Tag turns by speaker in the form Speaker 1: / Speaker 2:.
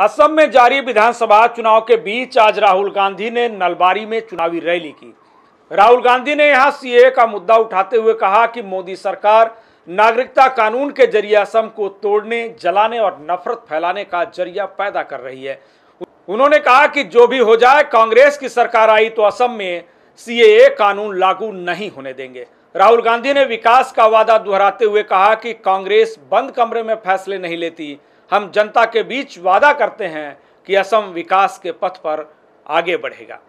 Speaker 1: असम में जारी विधानसभा चुनाव के बीच आज राहुल गांधी ने नलबारी में चुनावी रैली की राहुल गांधी ने यहां सीए का मुद्दा उठाते हुए कहा कि मोदी सरकार नागरिकता कानून के जरिए असम को तोड़ने जलाने और नफरत फैलाने का जरिया पैदा कर रही है उन्होंने कहा कि जो भी हो जाए कांग्रेस की सरकार आई तो असम में सीएए कानून लागू नहीं होने देंगे राहुल गांधी ने विकास का वादा दोहराते हुए कहा कि कांग्रेस बंद कमरे में फैसले नहीं लेती हम जनता के बीच वादा करते हैं कि असम विकास के पथ पर आगे बढ़ेगा